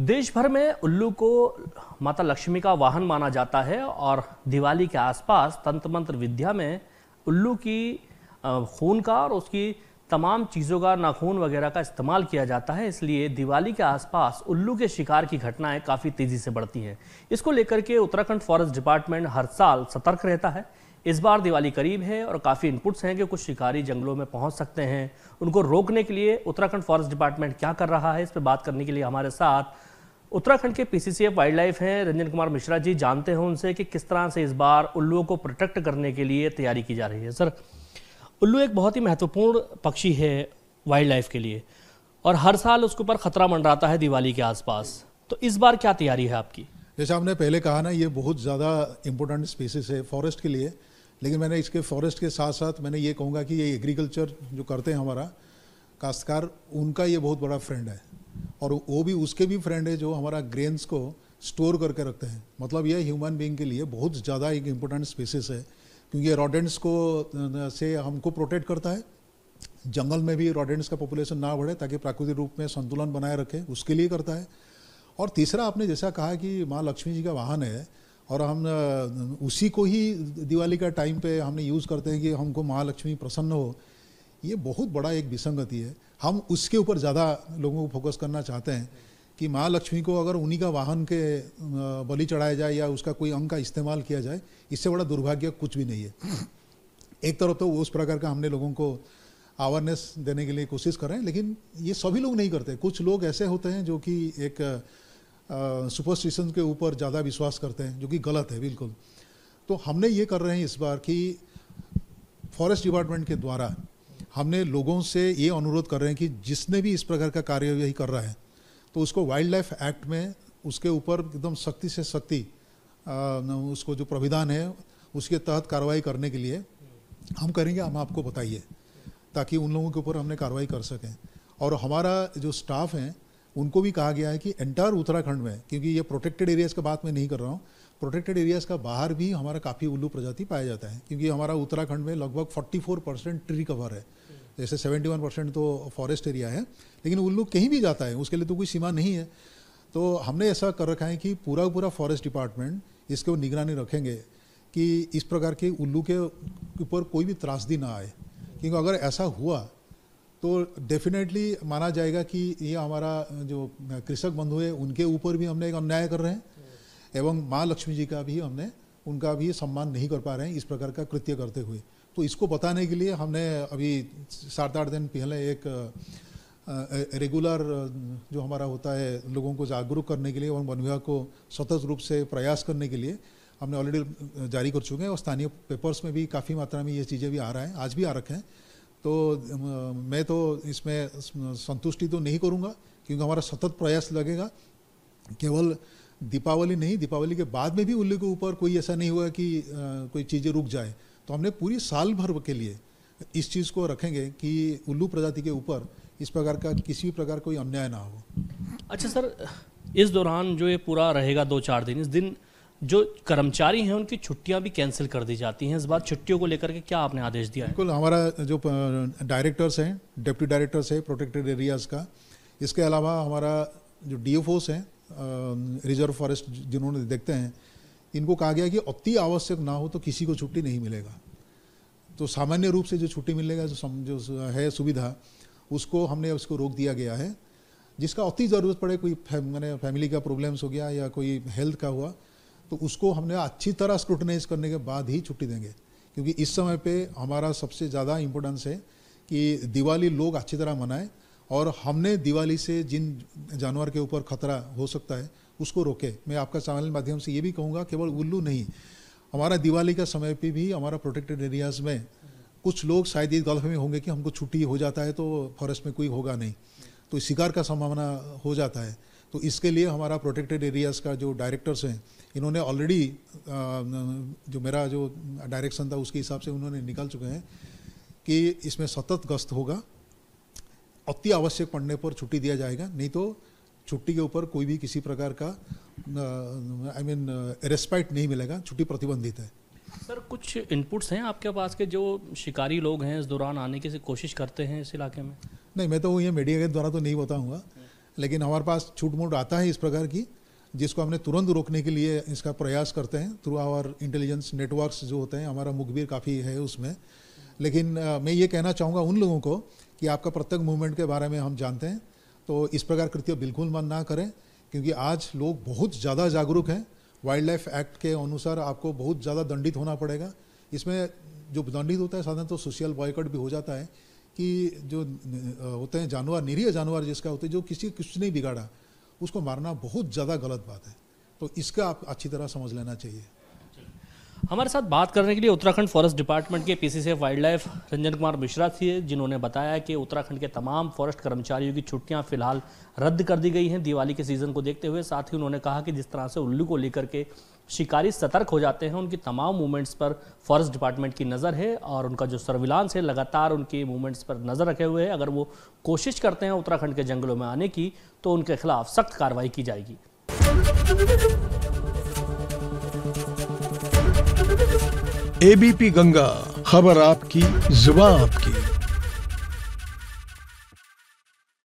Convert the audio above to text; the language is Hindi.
देश भर में उल्लू को माता लक्ष्मी का वाहन माना जाता है और दिवाली के आसपास तंत्र मंत्र विद्या में उल्लू की खून का और उसकी तमाम चीज़ों का नाखून वगैरह का इस्तेमाल किया जाता है इसलिए दिवाली के आसपास उल्लू के शिकार की घटनाएं काफ़ी तेज़ी से बढ़ती हैं इसको लेकर के उत्तराखंड फॉरेस्ट डिपार्टमेंट हर साल सतर्क रहता है इस बार दिवाली करीब है और काफ़ी इनपुट्स हैं कि कुछ शिकारी जंगलों में पहुंच सकते हैं उनको रोकने के लिए उत्तराखंड फॉरेस्ट डिपार्टमेंट क्या कर रहा है इस पर बात करने के लिए हमारे साथ उत्तराखंड के पी वाइल्ड लाइफ हैं रंजन कुमार मिश्रा जी जानते हैं उनसे कि किस तरह से इस बार उल्लुओं को प्रोटेक्ट करने के लिए तैयारी की जा रही है सर उल्लू एक बहुत ही महत्वपूर्ण पक्षी है वाइल्ड लाइफ के लिए और हर साल उसके ऊपर खतरा मंडराता है दिवाली के आसपास तो इस बार क्या तैयारी है आपकी जैसे आपने पहले कहा ना ये बहुत ज़्यादा इम्पोर्टेंट स्पीसीज है फॉरेस्ट के लिए लेकिन मैंने इसके फॉरेस्ट के साथ साथ मैंने ये कहूँगा कि ये एग्रीकल्चर जो करते हैं हमारा काश्तकार उनका ये बहुत बड़ा फ्रेंड है और वो भी उसके भी फ्रेंड है जो हमारा ग्रेन्स को स्टोर करके रखते हैं मतलब ये ह्यूमन बींग के लिए बहुत ज़्यादा एक इम्पोर्टेंट स्पेसिस है क्योंकि ये रॉडेंट्स को से हमको प्रोटेक्ट करता है जंगल में भी रॉडेंट्स का पॉपुलेशन ना बढ़े ताकि प्राकृतिक रूप में संतुलन बनाए रखे उसके लिए करता है और तीसरा आपने जैसा कहा कि माँ लक्ष्मी जी का वाहन है और हम उसी को ही दिवाली का टाइम पे हमने यूज़ करते हैं कि हमको महालक्ष्मी प्रसन्न हो ये बहुत बड़ा एक विसंगति है हम उसके ऊपर ज़्यादा लोगों को फोकस करना चाहते हैं कि महालक्ष्मी को अगर उन्हीं का वाहन के बलि चढ़ाया जाए या उसका कोई अंग का इस्तेमाल किया जाए इससे बड़ा दुर्भाग्य कुछ भी नहीं है एक तरफ तो उस प्रकार का हमने लोगों को अवेयरनेस देने के लिए कोशिश कर रहे हैं लेकिन ये सभी लोग नहीं करते कुछ लोग ऐसे होते हैं जो कि एक सुपरस्टिशन के ऊपर ज़्यादा विश्वास करते हैं जो कि गलत है बिल्कुल तो हमने ये कर रहे हैं इस बार कि फॉरेस्ट डिपार्टमेंट के द्वारा हमने लोगों से ये अनुरोध कर रहे हैं कि जिसने भी इस प्रकार का कार्यवाही कर रहा है तो उसको वाइल्ड लाइफ एक्ट में उसके ऊपर एकदम सख्ती से सख्ती उसको जो प्राविधान है उसके तहत कार्रवाई करने के लिए हम करेंगे हम आपको बताइए ताकि उन लोगों के ऊपर हमने कार्रवाई कर सकें और हमारा जो स्टाफ हैं उनको भी कहा गया है कि एंटायर उत्तराखंड में क्योंकि ये प्रोटेक्टेड एरियाज़ का बात मैं नहीं कर रहा हूँ प्रोटेक्टेड एरियाज़ का बाहर भी हमारा काफ़ी उल्लू प्रजाति पाया जाता है क्योंकि हमारा उत्तराखंड में लगभग 44 परसेंट ट्री कवर है जैसे 71 परसेंट तो फॉरेस्ट एरिया है लेकिन उल्लू कहीं भी जाता है उसके लिए तो कोई सीमा नहीं है तो हमने ऐसा कर रखा है कि पूरा पूरा फॉरेस्ट डिपार्टमेंट इसके निगरानी रखेंगे कि इस प्रकार के उल्लू के ऊपर कोई भी त्रासदी ना आए क्योंकि अगर ऐसा हुआ तो डेफिनेटली माना जाएगा कि ये हमारा जो कृषक बंधु है उनके ऊपर भी हमने एक अन्याय कर रहे हैं एवं माँ लक्ष्मी जी का भी हमने उनका भी सम्मान नहीं कर पा रहे हैं इस प्रकार का कृत्य करते हुए तो इसको बताने के लिए हमने अभी सात आठ दिन पहले एक रेगुलर जो हमारा होता है लोगों को जागरूक करने के लिए और वन विभाग को सतत रूप से प्रयास करने के लिए हमने ऑलरेडी जारी कर चुके हैं और स्थानीय पेपर्स में भी काफ़ी मात्रा में ये चीज़ें भी आ रहा है आज भी आ रखे हैं तो मैं तो इसमें संतुष्टि तो नहीं करूँगा क्योंकि हमारा सतत प्रयास लगेगा केवल दीपावली नहीं दीपावली के बाद में भी उल्लू के ऊपर कोई ऐसा नहीं हुआ कि कोई चीज़ें रुक जाए तो हमने पूरी साल भर के लिए इस चीज़ को रखेंगे कि उल्लू प्रजाति के ऊपर इस प्रकार का किसी भी प्रकार कोई अन्याय ना हो अच्छा सर इस दौरान जो ये पूरा रहेगा दो चार दिन इस दिन जो कर्मचारी हैं उनकी छुट्टियां भी कैंसिल कर दी जाती हैं इस बार छुट्टियों को लेकर के क्या आपने आदेश दिया बिल्कुल हमारा जो डायरेक्टर्स हैं डिप्टी डायरेक्टर्स है प्रोटेक्टेड एरियाज़ का इसके अलावा हमारा जो डी एफ ओस हैं रिजर्व फॉरेस्ट जिन्होंने देखते हैं इनको कहा गया कि अति आवश्यक ना हो तो किसी को छुट्टी नहीं मिलेगा तो सामान्य रूप से जो छुट्टी मिलेगा जो सम, जो है सुविधा उसको हमने उसको रोक दिया गया है जिसका अति ज़रूरत पड़े कोई मैंने फैमिली का प्रॉब्लम्स हो गया या कोई हेल्थ का हुआ तो उसको हमने अच्छी तरह स्क्रूटनाइज करने के बाद ही छुट्टी देंगे क्योंकि इस समय पे हमारा सबसे ज़्यादा इम्पोर्टेंस है कि दिवाली लोग अच्छी तरह मनाएं और हमने दिवाली से जिन जानवर के ऊपर खतरा हो सकता है उसको रोके मैं आपका चैनल माध्यम से ये भी कहूँगा केवल उल्लू नहीं हमारा दिवाली का समय पर भी हमारा प्रोटेक्टेड एरियाज़ में कुछ लोग शायद इस गल्फ में होंगे कि हमको छुट्टी हो जाता है तो फॉरेस्ट में कोई होगा नहीं तो शिकार का संभावना हो जाता है तो इसके लिए हमारा प्रोटेक्टेड एरियाज़ का जो डायरेक्टर्स हैं इन्होंने ऑलरेडी जो मेरा जो डायरेक्शन था उसके हिसाब से उन्होंने निकाल चुके हैं कि इसमें सतत गश्त होगा अति आवश्यक पड़ने पर छुट्टी दिया जाएगा नहीं तो छुट्टी के ऊपर कोई भी किसी प्रकार का आई मीन रेस्पाइट नहीं मिलेगा छुट्टी प्रतिबंधित है सर कुछ इनपुट्स हैं आपके पास के जो शिकारी लोग हैं इस दौरान आने की कोशिश करते हैं इस इलाके में नहीं मैं तो ये मीडिया के द्वारा तो नहीं बताऊंगा लेकिन हमारे पास छूट मूट आता है इस प्रकार की जिसको हमने तुरंत रोकने के लिए इसका प्रयास करते हैं थ्रू आवर इंटेलिजेंस नेटवर्क्स जो होते हैं हमारा मुखबिर काफ़ी है उसमें लेकिन मैं ये कहना चाहूँगा उन लोगों को कि आपका प्रत्येक मूवमेंट के बारे में हम जानते हैं तो इस प्रकार कृत्य बिल्कुल मन ना करें क्योंकि आज लोग बहुत ज़्यादा जागरूक हैं वाइल्ड लाइफ एक्ट के अनुसार आपको बहुत ज़्यादा दंडित होना पड़ेगा इसमें जो दंडित होता है साधारण तो सोशल बॉयकट भी हो जाता है कि जो होते हैं जानवर निरीह जानवर जिसका होते हैं जो किसी कुछ नहीं बिगाड़ा उसको मारना बहुत ज़्यादा गलत बात है तो इसका आप अच्छी तरह समझ लेना चाहिए हमारे साथ बात करने के लिए उत्तराखंड फॉरेस्ट डिपार्टमेंट के P wildlife Ranjan Kumar Mishra थे जिन्होंने बताया कि उत्तराखंड के तमाम फॉरेस्ट कर्मचारियों की छुट्टियां फिलहाल रद्द कर दी गई हैं दिवाली के सीज़न को देखते हुए साथ ही उन्होंने कहा कि जिस तरह से उल्लू को लेकर के शिकारी सतर्क हो जाते हैं उनकी तमाम मूवमेंट्स पर फॉरेस्ट डिपार्टमेंट की नज़र है और उनका जो सर्विलांस है लगातार उनकी मूवमेंट्स पर नज़र रखे हुए हैं अगर वो कोशिश करते हैं उत्तराखंड के जंगलों में आने की तो उनके खिलाफ सख्त कार्रवाई की जाएगी एबीपी गंगा खबर आपकी जुबा आपकी